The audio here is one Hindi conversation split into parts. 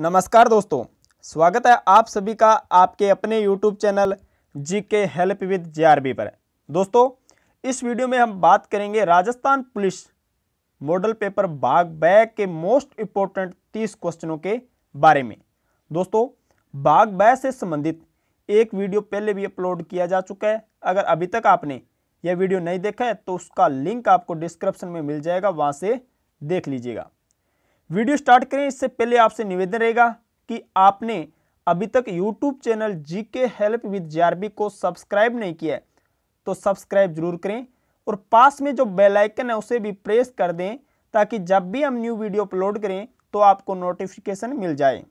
नमस्कार दोस्तों स्वागत है आप सभी का आपके अपने यूट्यूब चैनल जी के हेल्प विद जे पर दोस्तों इस वीडियो में हम बात करेंगे राजस्थान पुलिस मॉडल पेपर बाग बैग के मोस्ट इम्पोर्टेंट तीस क्वेश्चनों के बारे में दोस्तों बाग बैग से संबंधित एक वीडियो पहले भी अपलोड किया जा चुका है अगर अभी तक आपने यह वीडियो नहीं देखा है तो उसका लिंक आपको डिस्क्रिप्शन में मिल जाएगा वहाँ से देख लीजिएगा वीडियो स्टार्ट करें इससे पहले आपसे निवेदन रहेगा कि आपने अभी तक यूट्यूब चैनल जी के हेल्प विद जे को सब्सक्राइब नहीं किया है तो सब्सक्राइब जरूर करें और पास में जो बेल आइकन है उसे भी प्रेस कर दें ताकि जब भी हम न्यू वीडियो अपलोड करें तो आपको नोटिफिकेशन मिल जाए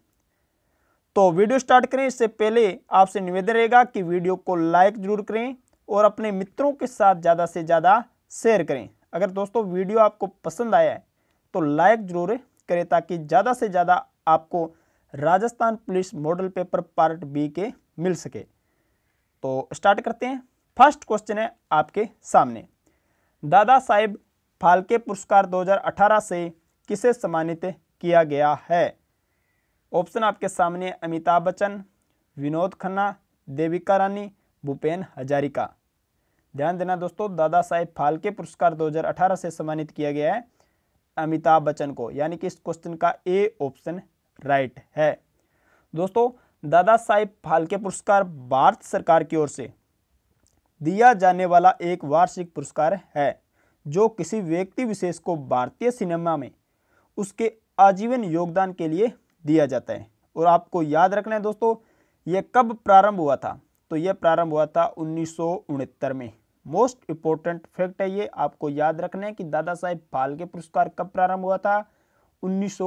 तो वीडियो स्टार्ट करें इससे पहले आपसे निवेदन रहेगा कि वीडियो को लाइक जरूर करें और अपने मित्रों के साथ ज़्यादा से ज़्यादा शेयर करें अगर दोस्तों वीडियो आपको पसंद आया है तो लाइक जरूर करें ताकि ज़्यादा से ज़्यादा आपको Rajasthan police model paper part B के मिल सके तो स्टार्ट करते हैं फर्स्ट क्वेश्चन है आपके सामने दादा साहेब फालके पुरस्कार 2018 से किसे सम्मानित किया गया है ऑप्शन आपके सामने अमिताभ बच्चन विनोद खन्ना देविका रानी भूपेन हजारिका ध्यान देना दोस्तों दादा साहेब फालके पुरस्कार 2018 से सम्मानित किया गया है अमिताभ बच्चन को यानी कि इस क्वेश्चन का ए ऑप्शन राइट है दोस्तों दादा साहेब फाल्के पुरस्कार भारत सरकार की ओर से दिया जाने वाला एक वार्षिक पुरस्कार है जो किसी व्यक्ति विशेष को भारतीय सिनेमा में उसके आजीवन योगदान के लिए दिया जाता है और आपको याद रखना है दोस्तों यह कब प्रारंभ हुआ था तो यह प्रारंभ हुआ था उन्नीस में मोस्ट इम्पोर्टेंट फैक्ट है ये आपको याद रखना है कि दादा साहेब फाल्के पुरस्कार कब प्रारंभ हुआ था उन्नीस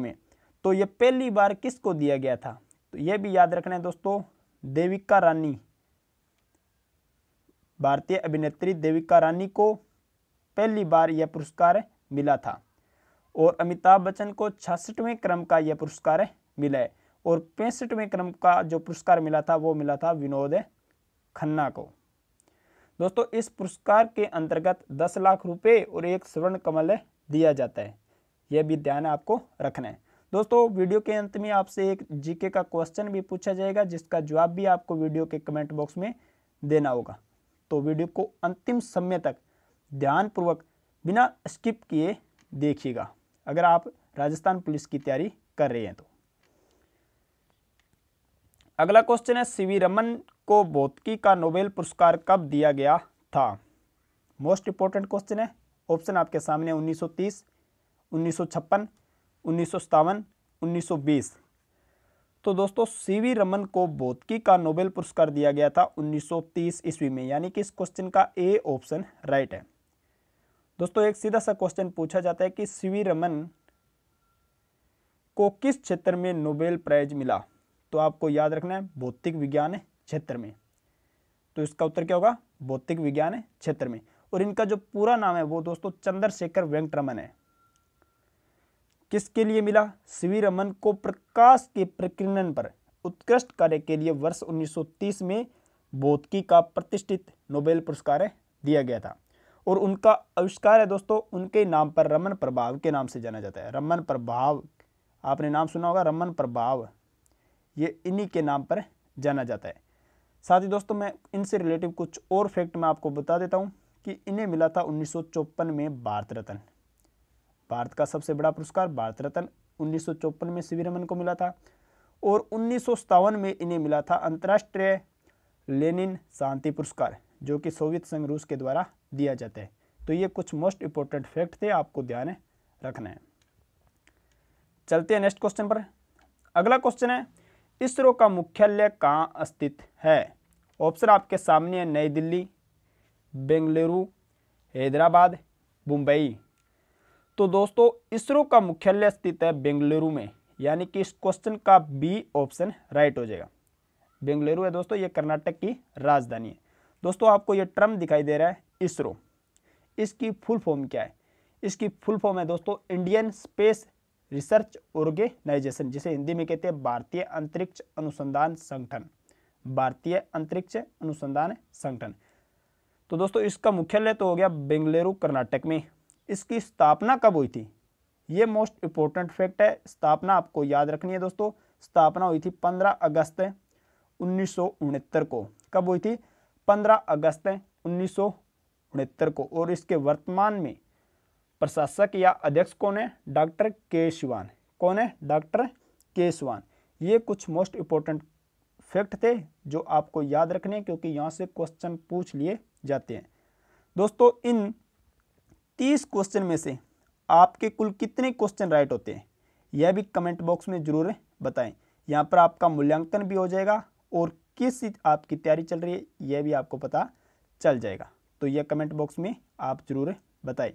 में तो ये पहली बार किसको दिया गया था तो ये भी याद रखना है दोस्तों देविका रानी भारतीय अभिनेत्री देविका रानी को पहली बार यह पुरस्कार मिला था और अमिताभ बच्चन को छियासठवें क्रम का यह पुरस्कार मिला है और पैंसठवें क्रम का जो पुरस्कार मिला था वो मिला था विनोद खन्ना को दोस्तों इस पुरस्कार के अंतर्गत दस लाख रुपए और एक स्वर्ण कमल दिया जाता है यह भी ध्यान आपको रखना है दोस्तों वीडियो के अंत में आपसे एक जीके का क्वेश्चन भी पूछा जाएगा जिसका जवाब भी आपको वीडियो के कमेंट बॉक्स में देना होगा तो वीडियो को अंतिम समय तक ध्यानपूर्वक बिना स्किप किए देखिएगा अगर आप राजस्थान पुलिस की तैयारी कर रहे हैं तो अगला क्वेश्चन है सी रमन को भौतिकी का नोबेल पुरस्कार कब दिया गया था मोस्ट इंपॉर्टेंट क्वेश्चन है ऑप्शन आपके सामने 1930, 1956, उन्नीस सौ 1920 तो दोस्तों सीवी रमन को भौतिकी का नोबेल पुरस्कार दिया गया था 1930 ईस्वी में यानी कि इस क्वेश्चन का ए ऑप्शन राइट है दोस्तों एक सीधा सा क्वेश्चन पूछा जाता है कि सीवी रमन को किस क्षेत्र में नोबेल प्राइज मिला तो आपको याद रखना है भौतिक विज्ञान क्षेत्र में तो इसका उत्तर क्या होगा भौतिक विज्ञान क्षेत्र में और इनका जो पूरा नाम है वो दोस्तों चंद्रशेखर वेंकट रमन है किसके लिए मिला सीवी रमन को प्रकाश के प्रकीर्णन पर उत्कृष्ट कार्य के लिए वर्ष 1930 में भौतिकी का प्रतिष्ठित नोबेल पुरस्कार दिया गया था और उनका आविष्कार है दोस्तों उनके नाम पर रमन प्रभाव के नाम से जाना जाता है रमन प्रभाव आपने नाम सुना होगा रमन प्रभाव ये इन्हीं के नाम पर जाना जाता है साथ ही दोस्तों मैं इनसे रिलेटिव कुछ और फैक्ट मैं आपको बता देता हूँ कि इन्हें मिला था उन्नीस में भारत रत्न भारत का सबसे बड़ा पुरस्कार भारत रत्न उन्नीस में सी रमन को मिला था और उन्नीस में इन्हें मिला था अंतर्राष्ट्रीय लेनिन शांति पुरस्कार जो कि सोवियत संघ रूस के द्वारा दिया जाता है तो ये कुछ मोस्ट इंपॉर्टेंट फैक्ट थे आपको ध्यान रखना है चलते हैं नेक्स्ट क्वेश्चन पर अगला क्वेश्चन है इसरो का मुख्यालय कहाँ स्थित है ऑप्शन आपके सामने है नई दिल्ली बेंगलुरु हैदराबाद मुंबई तो दोस्तों इसरो का मुख्यालय स्थित है बेंगलुरु में यानी कि इस क्वेश्चन का बी ऑप्शन राइट हो जाएगा बेंगलुरु है दोस्तों ये कर्नाटक की राजधानी है दोस्तों आपको ये ट्रम दिखाई दे रहा है इसरो इसकी फुल फॉर्म क्या है इसकी फुल फॉर्म है दोस्तों इंडियन स्पेस रिसर्च ऑर्गेनाइजेशन जिसे हिंदी में कहते हैं भारतीय अंतरिक्ष अनुसंधान संगठन भारतीय अंतरिक्ष अनुसंधान संगठन तो दोस्तों इसका मुख्यालय तो हो गया बेंगलुरु कर्नाटक में इसकी स्थापना कब हुई थी ये मोस्ट इंपॉर्टेंट फैक्ट है स्थापना आपको याद रखनी है दोस्तों स्थापना हुई थी 15 अगस्त उन्नीस को कब हुई थी 15 अगस्त उन्नीस को और इसके वर्तमान में प्रशासक या अध्यक्ष कौन है डॉक्टर केशवान कौन है डॉक्टर केशवान ये कुछ मोस्ट इम्पोर्टेंट फैक्ट थे जो आपको याद रखने क्योंकि यहाँ से क्वेश्चन पूछ लिए जाते हैं दोस्तों इन तीस क्वेश्चन में से आपके कुल कितने क्वेश्चन राइट होते हैं यह भी कमेंट बॉक्स में ज़रूर बताएं यहाँ पर आपका मूल्यांकन भी हो जाएगा और किस आपकी तैयारी चल रही है यह भी आपको पता चल जाएगा तो यह कमेंट बॉक्स में आप ज़रूर बताएं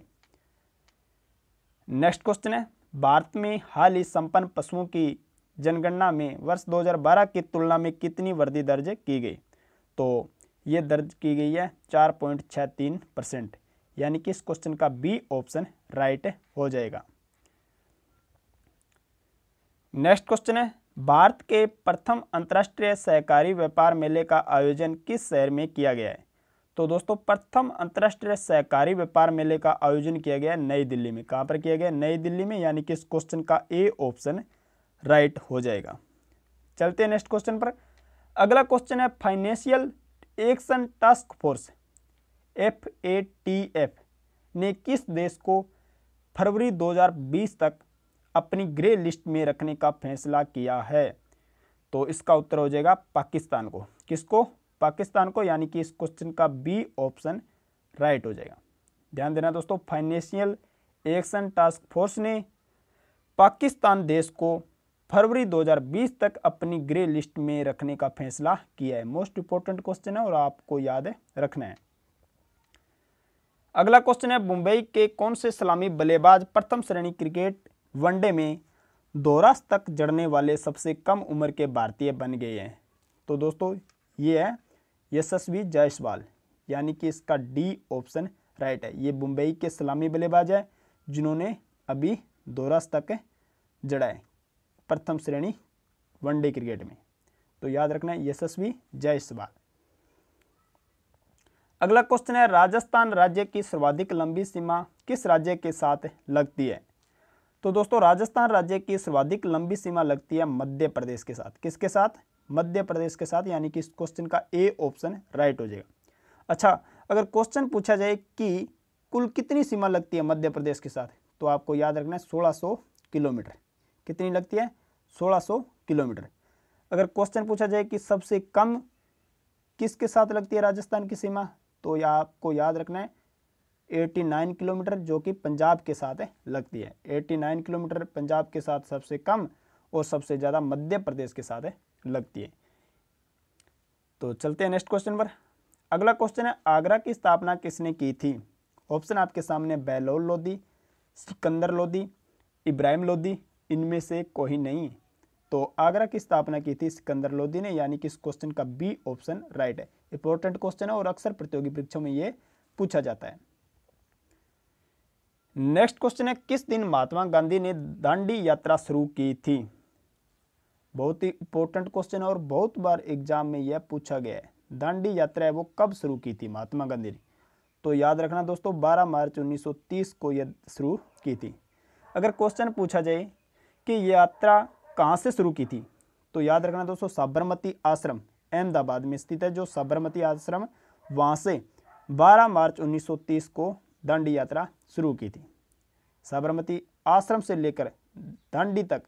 नेक्स्ट क्वेश्चन है भारत में हाल ही संपन्न पशुओं की जनगणना में वर्ष 2012 की तुलना में कितनी वृद्धि दर्ज की गई तो ये दर्ज की गई है चार पॉइंट छः तीन परसेंट यानी कि इस क्वेश्चन का बी ऑप्शन राइट हो जाएगा नेक्स्ट क्वेश्चन है भारत के प्रथम अंतर्राष्ट्रीय सहकारी व्यापार मेले का आयोजन किस शहर में किया गया है तो दोस्तों प्रथम अंतर्राष्ट्रीय सहकारी व्यापार मेले का आयोजन किया गया नई दिल्ली में कहाँ पर किया गया नई दिल्ली में यानी कि इस क्वेश्चन का ए ऑप्शन राइट हो जाएगा चलते हैं नेक्स्ट क्वेश्चन पर अगला क्वेश्चन है financial action task force F A T F ने किस देश को फरवरी 2020 तक अपनी ग्रे लिस्ट में रखने का फैसला किया है तो इसका उत्तर हो जाएगा पाकिस्तान को किसको पाकिस्तान को यानी कि इस क्वेश्चन का बी ऑप्शन राइट हो जाएगा ध्यान देना दोस्तों फाइनेंशियल एक्शन टास्क फोर्स ने पाकिस्तान देश को फरवरी 2020 तक अपनी ग्रे लिस्ट में रखने का फैसला किया है मोस्ट इंपॉर्टेंट क्वेश्चन है और आपको याद है रखना है अगला क्वेश्चन है मुंबई के कौन से सलामी बल्लेबाज प्रथम श्रेणी क्रिकेट वनडे में दोरास तक जड़ने वाले सबसे कम उम्र के भारतीय बन गए हैं तो दोस्तों ये है यशस्वी जायसवाल यानी कि इसका डी ऑप्शन राइट है ये मुंबई के सलामी बल्लेबाज है जिन्होंने अभी दो रस तक जड़ा है प्रथम श्रेणी वनडे क्रिकेट में तो याद रखना यशस्वी जायसवाल अगला क्वेश्चन है राजस्थान राज्य की सर्वाधिक लंबी सीमा किस राज्य के साथ लगती है तो दोस्तों राजस्थान राज्य की सर्वाधिक लंबी सीमा लगती है मध्य प्रदेश के साथ किसके साथ मध्य प्रदेश के साथ यानी कि इस क्वेश्चन का ए ऑप्शन राइट हो जाएगा अच्छा अगर क्वेश्चन पूछा जाए कि कुल कितनी सीमा लगती है मध्य प्रदेश के साथ तो आपको याद रखना है सोलह किलोमीटर कितनी लगती है 1600 किलोमीटर अगर क्वेश्चन पूछा जाए कि सबसे कम किसके साथ लगती है राजस्थान की सीमा तो या आपको याद रखना है 89 किलोमीटर जो कि पंजाब के साथ है, लगती है 89 किलोमीटर पंजाब के साथ सबसे कम और सबसे ज़्यादा मध्य प्रदेश के साथ है लगती है तो चलते हैं नेक्स्ट क्वेश्चन पर अगला क्वेश्चन है आगरा की स्थापना किसने की थी ऑप्शन आपके सामने बैलोल लोदी सिकंदर लोदी इब्राहिम लोदी इनमें से कोई नहीं तो आगरा की स्थापना की थी सिकंदर लोदी ने यानी कि इस क्वेश्चन का बी ऑप्शन राइट है इंपॉर्टेंट क्वेश्चन है और अक्सर प्रतियोगी परीक्षा में ये पूछा जाता है नेक्स्ट क्वेश्चन है किस दिन महात्मा गांधी ने दांडी यात्रा शुरू की थी बहुत ही इंपॉर्टेंट क्वेश्चन है और बहुत बार एग्जाम में यह पूछा गया है दांडी यात्रा है वो कब शुरू की थी महात्मा गांधी ने तो याद रखना दोस्तों 12 मार्च 1930 को यह शुरू की थी अगर क्वेश्चन पूछा जाए कि ये यात्रा कहाँ से शुरू की थी तो याद रखना दोस्तों साबरमती आश्रम अहमदाबाद में स्थित है जो साबरमती आश्रम वहाँ से 12 मार्च 1930 को दांडी यात्रा शुरू की थी साबरमती आश्रम से लेकर दांडी तक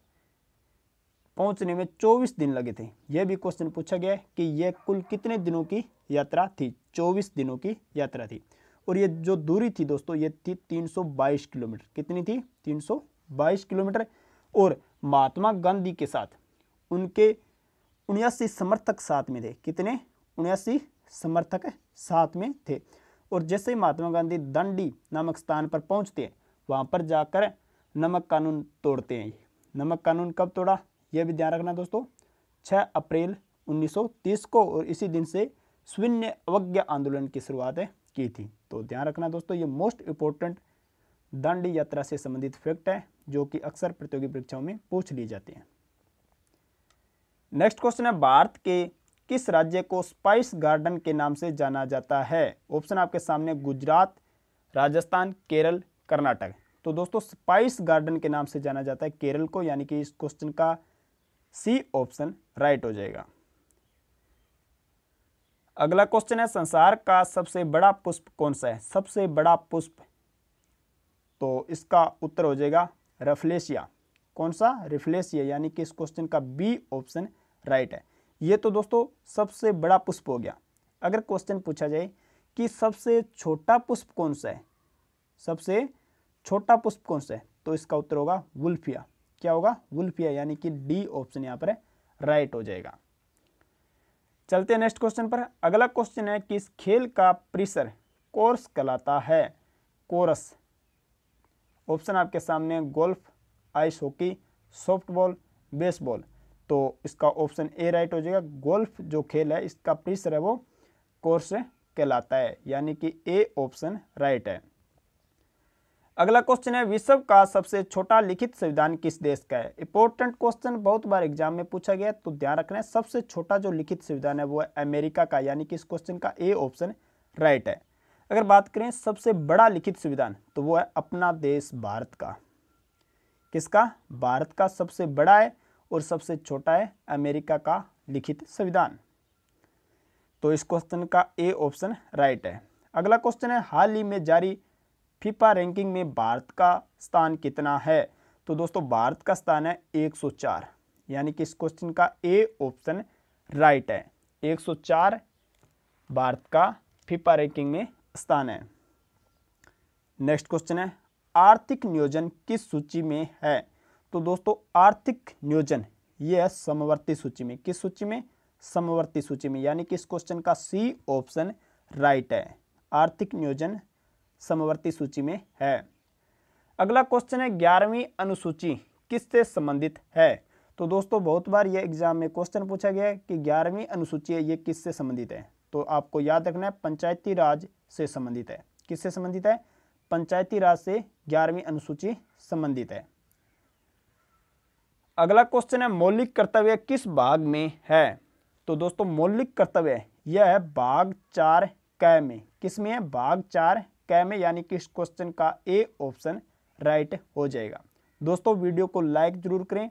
पहुंचने में 24 दिन लगे थे यह भी क्वेश्चन पूछा गया कि यह कुल कितने दिनों की यात्रा थी 24 दिनों की यात्रा थी और ये जो दूरी थी दोस्तों ये थी 322 किलोमीटर कितनी थी 322 किलोमीटर और महात्मा गांधी के साथ उनके उन्यासी समर्थक साथ में थे कितने उन्यासी समर्थक साथ में थे और जैसे ही महात्मा गांधी दंडी नामक स्थान पर पहुंचते हैं वहाँ पर जाकर नमक कानून तोड़ते हैं नमक कानून कब तोड़ा यह भी ध्यान रखना दोस्तों छः अप्रैल 1930 को और इसी दिन से शून्य अवज्ञा आंदोलन की शुरुआत की थी तो ध्यान रखना दोस्तों ये मोस्ट इम्पोर्टेंट दंड यात्रा से संबंधित फैक्ट है जो कि अक्सर प्रतियोगी परीक्षाओं में पूछ लिए जाते हैं नेक्स्ट क्वेश्चन है भारत के किस राज्य को स्पाइस गार्डन के नाम से जाना जाता है ऑप्शन आपके सामने गुजरात राजस्थान केरल कर्नाटक तो दोस्तों स्पाइस गार्डन के नाम से जाना जाता है केरल को यानी कि इस क्वेश्चन का सी ऑप्शन राइट हो जाएगा अगला क्वेश्चन है संसार का सबसे बड़ा पुष्प कौन सा है सबसे बड़ा पुष्प तो इसका उत्तर हो जाएगा रफलेशिया कौन सा रिफ्लेशिया यानी कि इस क्वेश्चन का बी ऑप्शन राइट है ये तो दोस्तों सबसे बड़ा पुष्प हो गया अगर क्वेश्चन पूछा जाए कि सबसे छोटा पुष्प कौन सा है सबसे छोटा पुष्प कौन सा है तो इसका उत्तर होगा वुल्फिया क्या होगा वुल्फिया यानी कि डी ऑप्शन यहां पर राइट हो जाएगा चलते हैं नेक्स्ट क्वेश्चन पर अगला क्वेश्चन है कि इस खेल का प्रिसर कोर्स कहलाता है कोरस ऑप्शन आपके सामने golf ice hockey softball baseball तो इसका ऑप्शन ए राइट हो जाएगा गोल्फ जो खेल है इसका प्रिसर है वो कोर्स कहलाता है यानी कि ए ऑप्शन राइट है अगला क्वेश्चन है विश्व का सबसे छोटा लिखित संविधान किस देश का है इंपॉर्टेंट क्वेश्चन बहुत बार एग्जाम में पूछा गया तो ध्यान रखना है सबसे छोटा जो लिखित संविधान है वो है अमेरिका का यानी कि इस क्वेश्चन का ए ऑप्शन राइट है अगर बात करें सबसे बड़ा लिखित संविधान तो वो है अपना देश भारत का किसका भारत का सबसे बड़ा है और सबसे छोटा है अमेरिका का लिखित संविधान तो इस क्वेश्चन का ए ऑप्शन राइट है अगला क्वेश्चन है हाल ही में जारी फीफा रैंकिंग में भारत का स्थान कितना है तो दोस्तों भारत का स्थान है 104 यानी कि इस क्वेश्चन का ए ऑप्शन राइट है 104 भारत का फीफा रैंकिंग में स्थान है नेक्स्ट क्वेश्चन है आर्थिक नियोजन किस सूची में है तो दोस्तों आर्थिक नियोजन ये समवर्ती सूची में किस सूची में समवर्ती सूची में यानी कि इस क्वेश्चन का सी ऑप्शन राइट है आर्थिक नियोजन समवर्ती सूची में है अगला क्वेश्चन है ग्यारहवीं अनुसूची किससे संबंधित है तो दोस्तों बहुत बार ये एग्जाम में क्वेश्चन पूछा गया है कि ग्यारहवीं अनुसूची है ये किससे संबंधित है तो आपको याद रखना है पंचायती राज से संबंधित है किससे संबंधित है पंचायती राज से ग्यारहवीं अनुसूची संबंधित है अगला क्वेश्चन है मौलिक कर्तव्य किस भाग में है तो दोस्तों मौलिक कर्तव्य यह है भाग चार क में किस में है भाग चार कै में यानी कि इस क्वेश्चन का ए ऑप्शन राइट हो जाएगा दोस्तों वीडियो को लाइक ज़रूर करें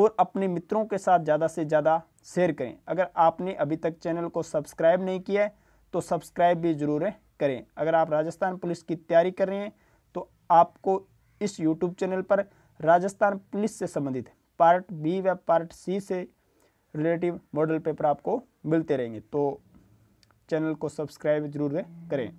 और अपने मित्रों के साथ ज़्यादा से ज़्यादा शेयर करें अगर आपने अभी तक चैनल को सब्सक्राइब नहीं किया है तो सब्सक्राइब भी ज़रूर करें अगर आप राजस्थान पुलिस की तैयारी कर रहे हैं तो आपको इस यूट्यूब चैनल पर राजस्थान पुलिस से संबंधित पार्ट बी व पार्ट सी से रिलेटिव मॉडल पेपर आपको मिलते रहेंगे तो चैनल को सब्सक्राइब जरूर करें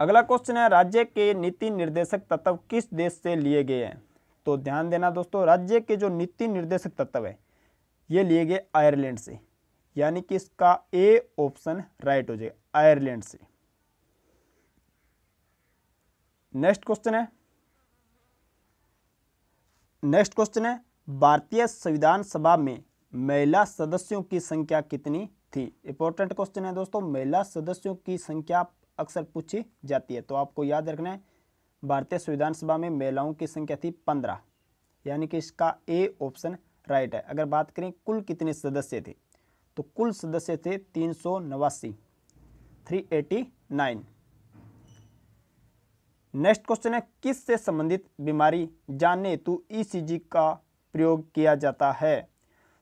अगला क्वेश्चन है राज्य के नीति निर्देशक तत्व किस देश से लिए गए हैं तो ध्यान देना दोस्तों राज्य के जो नीति निर्देशक तत्व है ये लिए गए आयरलैंड से यानी कि इसका ए ऑप्शन राइट हो जाएगा आयरलैंड से नेक्स्ट क्वेश्चन है नेक्स्ट क्वेश्चन है भारतीय संविधान सभा में महिला सदस्यों की संख्या कितनी थी इंपॉर्टेंट क्वेश्चन है दोस्तों महिला सदस्यों की संख्या अक्सर पूछी जाती है तो आपको याद रखना है भारतीय संविधान सभा में महिलाओं की संख्या थी पंद्रह यानी कि इसका ए ऑप्शन राइट है अगर बात करें कुल कितने सदस्य थे तो कुल सदस्य थे तीन सौ नवासी three eighty nine next question है किस से संबंधित बीमारी जानने हेतु ई e का प्रयोग किया जाता है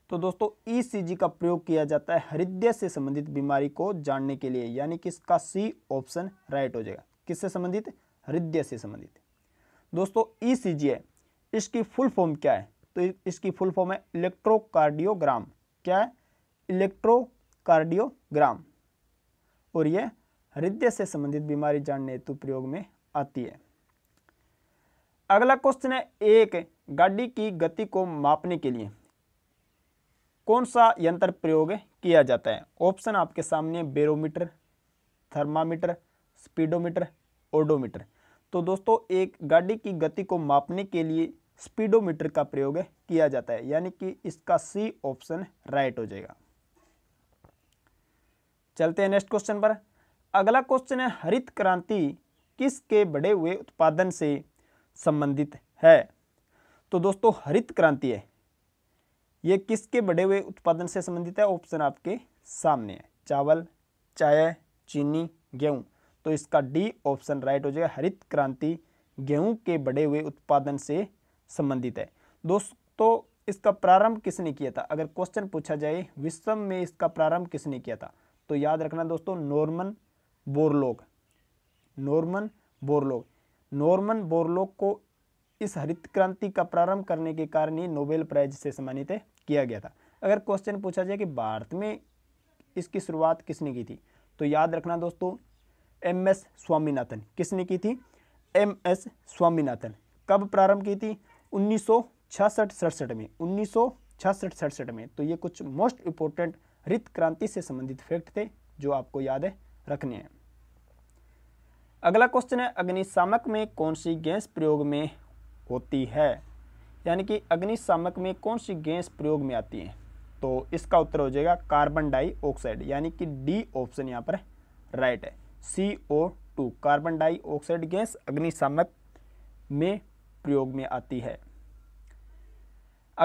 तो दोस्तों ईसीजी e का प्रयोग किया जाता है हृदय से संबंधित बीमारी को जानने के लिए यानी कि इसका सी ऑप्शन राइट हो जाएगा किससे संबंधित हृदय से संबंधित दोस्तों ईसीजी e है इसकी फुल फॉर्म क्या है तो इसकी फुल फॉर्म है इलेक्ट्रोकार्डियोग्राम क्या है इलेक्ट्रोकार्डियोग्राम और यह हृदय से संबंधित बीमारी जानने हेतु प्रयोग में आती है अगला क्वेश्चन है एक गाड़ी की गति को मापने के लिए कौन सा यंत्र प्रयोग किया जाता है ऑप्शन आपके सामने बेरोमीटर थर्मामीटर स्पीडोमीटर ओडोमीटर तो दोस्तों एक गाड़ी की गति को मापने के लिए स्पीडोमीटर का प्रयोग किया जाता है यानी कि इसका सी ऑप्शन राइट हो जाएगा चलते हैं नेक्स्ट क्वेश्चन पर अगला क्वेश्चन है हरित क्रांति किसके बढ़े हुए उत्पादन से संबंधित है तो दोस्तों हरित क्रांति है ये किसके बढ़े हुए उत्पादन से संबंधित है ऑप्शन आपके सामने है चावल चाय चीनी गेहूँ तो इसका डी ऑप्शन राइट हो जाएगा हरित क्रांति गेहूं के बढ़े हुए उत्पादन से संबंधित है दोस्तों इसका प्रारंभ किसने किया था अगर क्वेश्चन पूछा जाए विश्व में इसका प्रारंभ किसने किया था तो याद रखना दोस्तों Norman Borlaug Norman Borlaug Norman Borlaug को इस हरित क्रांति का प्रारंभ करने के कारण ही नोबेल प्राइज से सम्मानित है किया गया था अगर क्वेश्चन पूछा जाए कि भारत में इसकी शुरुआत किसने की थी तो याद रखना दोस्तों एम एस स्वामीनाथन किसने की थी एम एस स्वामीनाथन कब प्रारंभ की थी उन्नीस सौ छियासठ सड़सठ में उन्नीस सौ सड़सठ में तो ये कुछ मोस्ट इम्पोर्टेंट हरित क्रांति से संबंधित फैक्ट थे जो आपको याद है रखने हैं अगला क्वेश्चन है अग्निशामक में कौन सी गैस प्रयोग में होती है यानी कि अग्निशामक में कौन सी गैस प्रयोग में आती है तो इसका उत्तर हो जाएगा कार्बन डाइऑक्साइड यानी कि डी ऑप्शन यहाँ पर राइट है C O two carbon dioxide gas अग्निशामक में प्रयोग में आती है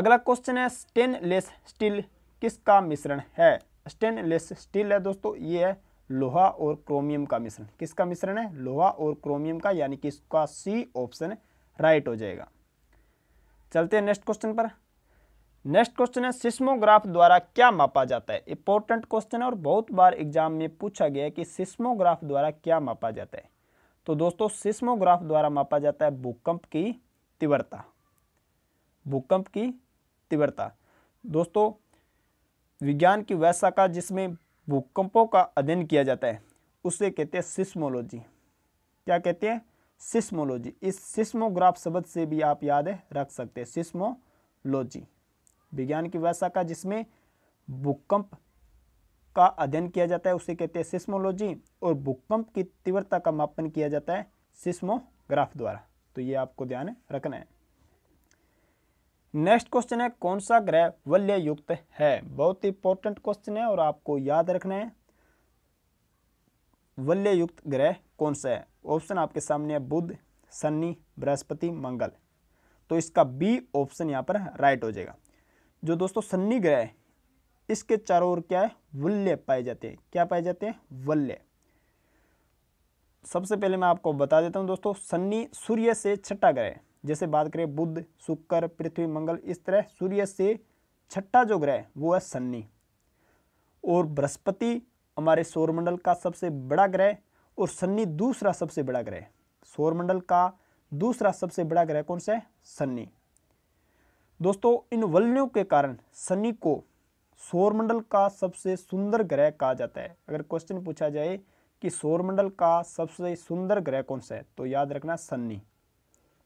अगला क्वेश्चन है स्टेनलेस स्टील किसका मिश्रण है स्टेनलेस स्टील है दोस्तों ये है लोहा और क्रोमियम का मिश्रण किसका मिश्रण है लोहा और क्रोमियम का यानी कि इसका सी ऑप्शन राइट हो जाएगा चलते हैं नेक्स्ट क्वेश्चन पर नेक्स्ट क्वेश्चन है सिस्मोग्राफ द्वारा क्या मापा जाता है इंपॉर्टेंट क्वेश्चन है और बहुत बार एग्जाम में पूछा गया है कि सिस्मोग्राफ द्वारा क्या मापा जाता है तो दोस्तों सिस्मोग्राफ द्वारा मापा जाता है भूकंप की तीव्रता भूकंप की तीव्रता दोस्तों विज्ञान की वह शाखा जिसमें भूकंपों का अध्ययन किया जाता है उसे कहते हैं सिस्मोलॉजी क्या कहते हैं सिस्मोलॉजी इस सिस्मोग्राफ शब्द से भी आप याद रख सकते हैं सिस्मोलॉजी विज्ञान की वैसा का जिसमें भूकंप का अध्ययन किया जाता है उसे कहते हैं सिस्मोलॉजी और भूकंप की तीव्रता का मापन किया जाता है सिस्मोग्राफ द्वारा तो ये आपको ध्यान रखना है नेक्स्ट क्वेश्चन है कौन सा ग्रह वल्य युक्त है बहुत इंपॉर्टेंट क्वेश्चन है और आपको याद रखना है वल्य युक्त ग्रह कौन सा है ऑप्शन आपके सामने है बुध शनि बृहस्पति मंगल तो इसका बी ऑप्शन यहाँ पर राइट हो जाएगा जो दोस्तों शनि ग्रह इसके चारों ओर क्या है वल्य पाए जाते हैं क्या पाए जाते हैं वल्य सबसे पहले मैं आपको बता देता हूँ दोस्तों शनि सूर्य से छठा ग्रह जैसे बात करें बुध शुक्र पृथ्वी मंगल इस तरह सूर्य से छठा जो ग्रह वो है शनि और बृहस्पति हमारे सौरमंडल का सबसे बड़ा ग्रह और सन्नी दूसरा सबसे बड़ा ग्रह सौरमंडल का दूसरा सबसे बड़ा ग्रह कौन सा है सन्नी दोस्तों इन वलयों के कारण सन्नी को सौरमंडल का सबसे सुंदर ग्रह कहा जाता है अगर क्वेश्चन पूछा जाए कि सौरमंडल का सबसे सुंदर ग्रह कौन सा है तो याद रखना सन्नी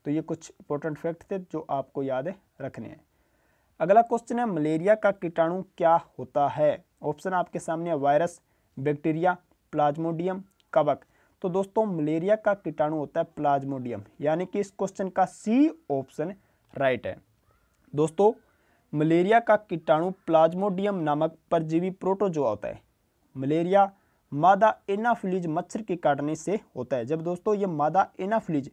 तो ये कुछ इंपॉर्टेंट फैक्ट थे जो आपको याद है रखने हैं अगला क्वेश्चन है मलेरिया का कीटाणु क्या होता है ऑप्शन आपके सामने वायरस बैक्टीरिया प्लाज्मोडियम कवक तो दोस्तों मलेरिया का कीटाणु होता है प्लाज्मोडियम यानी कि इस क्वेश्चन का सी ऑप्शन राइट है दोस्तों मलेरिया का कीटाणु प्लाज्मोडियम नामक परजीवी प्रोटोजोआ होता है मलेरिया मादा एनाफ्लिज मच्छर के काटने से होता है जब दोस्तों ये मादा एनाफ्लिज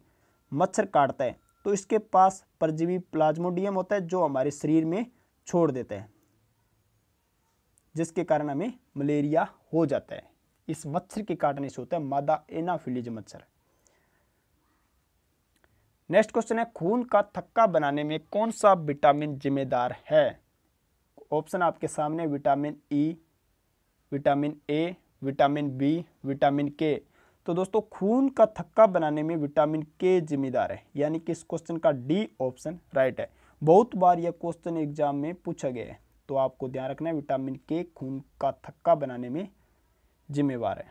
मच्छर काटता है तो इसके पास परजीवी प्लाज्मोडियम होता है जो हमारे शरीर में छोड़ देता है जिसके कारण हमें मलेरिया हो जाता है इस मच्छर के काटने से होता है मादा एनाफिलीज मच्छर नेक्स्ट क्वेश्चन है खून का थक्का बनाने में कौन सा विटामिन जिम्मेदार है ऑप्शन आपके सामने vitamin E e, vitamin A vitamin B vitamin K तो दोस्तों खून का थक्का बनाने में विटामिन के जिम्मेदार है यानी कि इस क्वेश्चन का डी ऑप्शन राइट है बहुत बार यह क्वेश्चन एग्जाम में पूछा गया है तो आपको ध्यान रखना है विटामिन के खून का थक्का बनाने में जिम्मेवार है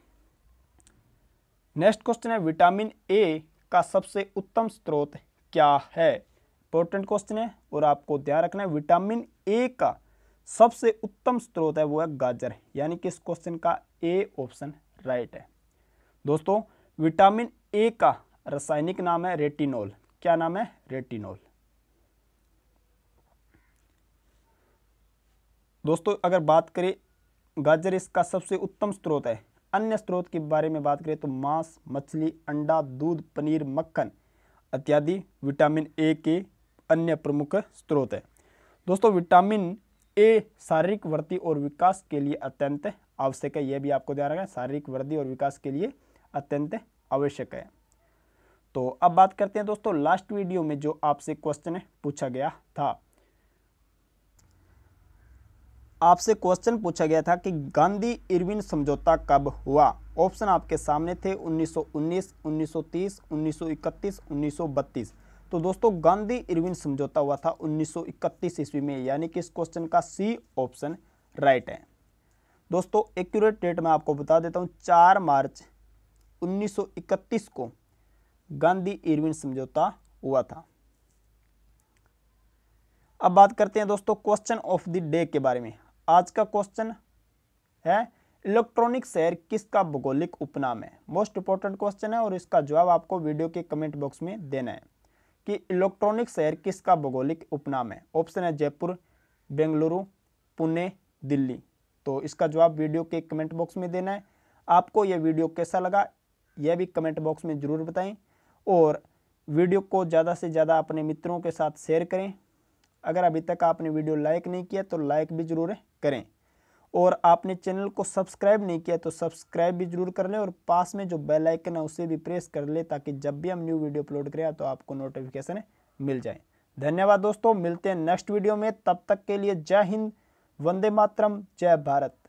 नेक्स्ट क्वेश्चन है विटामिन ए का सबसे उत्तम स्रोत क्या है इंपॉर्टेंट क्वेश्चन है और आपको ध्यान रखना है विटामिन ए का सबसे उत्तम स्रोत है वो है गाजर यानी कि इस क्वेश्चन का ए ऑप्शन राइट है दोस्तों विटामिन ए का रासायनिक नाम है रेटिनोल क्या नाम है रेटिनोल दोस्तों अगर बात करें गाजर इसका सबसे उत्तम स्रोत है अन्य स्रोत के बारे में बात करें तो मांस मछली अंडा दूध पनीर मक्खन इत्यादि विटामिन ए के अन्य प्रमुख स्रोत है दोस्तों विटामिन ए शारीरिक वृद्धि और विकास के लिए अत्यंत आवश्यक है यह भी आपको ध्यान रखना शारीरिक वृद्धि और विकास के लिए अत्यंत आवश्यक है तो अब बात करते हैं दोस्तों लास्ट वीडियो में जो आपसे क्वेश्चन पूछा गया था आपसे क्वेश्चन पूछा गया था कि गांधी इरविन समझौता कब हुआ ऑप्शन आपके सामने थे 1919, 1930, 1931, 1932 तो दोस्तों गांधी इरविन समझौता हुआ था 1931 ईस्वी में यानी कि इस क्वेश्चन का सी ऑप्शन राइट है दोस्तों एक्यूरेट डेट मैं आपको बता देता हूँ चार मार्च 1931 को गांधी इरविन समझौता हुआ था अब बात करते हैं दोस्तों क्वेश्चन ऑफ द डे के बारे में आज का क्वेश्चन है इलेक्ट्रॉनिक शहर किसका भौगोलिक उपनाम है मोस्ट इंपॉर्टेंट क्वेश्चन है और इसका जवाब आपको वीडियो के कमेंट बॉक्स में देना है कि इलेक्ट्रॉनिक शहर किसका भौगोलिक उपनाम है ऑप्शन है जयपुर बेंगलुरु पुणे दिल्ली तो इसका जवाब वीडियो के कमेंट बॉक्स में देना है आपको यह वीडियो कैसा लगा यह भी कमेंट बॉक्स में ज़रूर बताएं और वीडियो को ज़्यादा से ज़्यादा अपने मित्रों के साथ शेयर करें अगर अभी तक आपने वीडियो लाइक नहीं किया तो लाइक भी ज़रूर है करें और आपने चैनल को सब्सक्राइब नहीं किया तो सब्सक्राइब भी जरूर कर लें और पास में जो बेल आइकन है उसे भी प्रेस कर लें ताकि जब भी हम न्यू वीडियो अपलोड करें तो आपको नोटिफिकेशन मिल जाए धन्यवाद दोस्तों मिलते हैं नेक्स्ट वीडियो में तब तक के लिए जय हिंद वंदे मातरम जय भारत